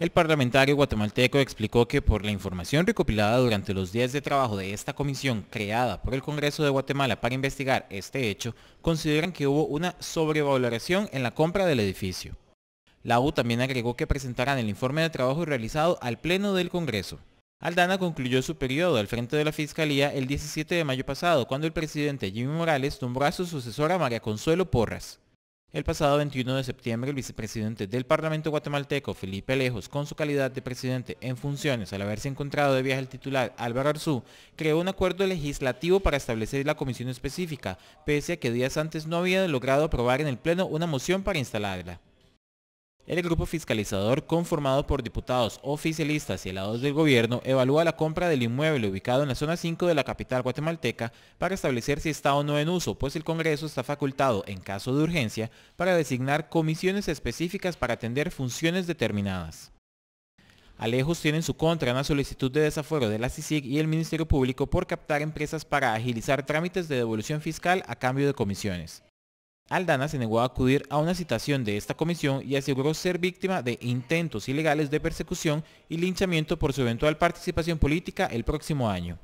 El parlamentario guatemalteco explicó que por la información recopilada durante los días de trabajo de esta comisión creada por el Congreso de Guatemala para investigar este hecho, consideran que hubo una sobrevaloración en la compra del edificio. La U también agregó que presentarán el informe de trabajo realizado al Pleno del Congreso. Aldana concluyó su periodo al frente de la Fiscalía el 17 de mayo pasado, cuando el presidente Jimmy Morales nombró a su sucesora María Consuelo Porras. El pasado 21 de septiembre, el vicepresidente del Parlamento guatemalteco, Felipe Lejos, con su calidad de presidente en funciones al haberse encontrado de viaje el titular Álvaro Arzú, creó un acuerdo legislativo para establecer la comisión específica, pese a que días antes no había logrado aprobar en el Pleno una moción para instalarla. El grupo fiscalizador, conformado por diputados oficialistas y helados del gobierno, evalúa la compra del inmueble ubicado en la zona 5 de la capital guatemalteca para establecer si está o no en uso, pues el Congreso está facultado, en caso de urgencia, para designar comisiones específicas para atender funciones determinadas. Alejos tiene en su contra una solicitud de desafuero de la CICIG y el Ministerio Público por captar empresas para agilizar trámites de devolución fiscal a cambio de comisiones. Aldana se negó a acudir a una citación de esta comisión y aseguró ser víctima de intentos ilegales de persecución y linchamiento por su eventual participación política el próximo año.